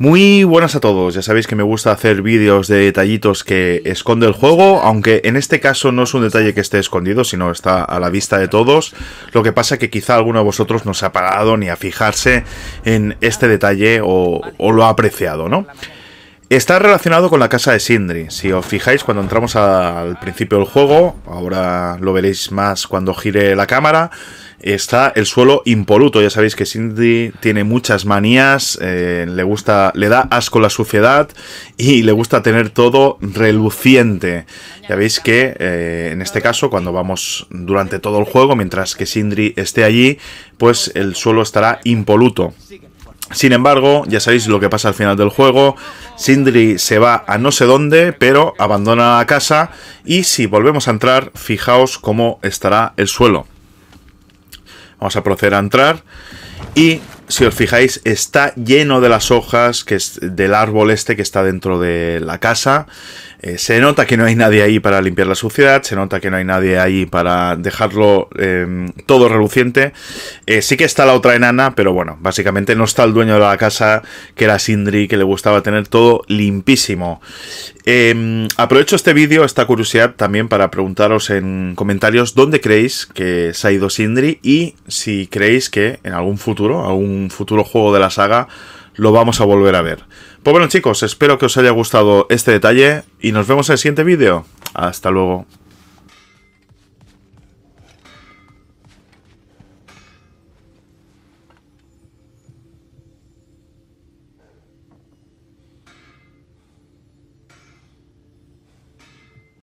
Muy buenas a todos, ya sabéis que me gusta hacer vídeos de detallitos que esconde el juego, aunque en este caso no es un detalle que esté escondido, sino está a la vista de todos, lo que pasa que quizá alguno de vosotros no se ha parado ni a fijarse en este detalle o lo ha apreciado, ¿no? Está relacionado con la casa de Sindri. Si os fijáis, cuando entramos al principio del juego, ahora lo veréis más cuando gire la cámara, está el suelo impoluto. Ya sabéis que Sindri tiene muchas manías, eh, le gusta, le da asco la suciedad y le gusta tener todo reluciente. Ya veis que eh, en este caso, cuando vamos durante todo el juego, mientras que Sindri esté allí, pues el suelo estará impoluto. Sin embargo, ya sabéis lo que pasa al final del juego. Sindri se va a no sé dónde, pero abandona la casa. Y si volvemos a entrar, fijaos cómo estará el suelo. Vamos a proceder a entrar. Y si os fijáis, está lleno de las hojas que es del árbol este que está dentro de la casa. Eh, se nota que no hay nadie ahí para limpiar la suciedad, se nota que no hay nadie ahí para dejarlo em, todo reluciente. Eh, sí que está la otra enana, pero bueno, básicamente no está el dueño de la casa, que era Sindri, que le gustaba tener todo limpísimo. Em, aprovecho este vídeo, esta curiosidad también para preguntaros en comentarios dónde creéis que se ha ido Sindri y si creéis que en algún futuro, algún futuro juego de la saga, lo vamos a volver a ver. Pues bueno chicos, espero que os haya gustado este detalle y nos vemos en el siguiente vídeo. Hasta luego.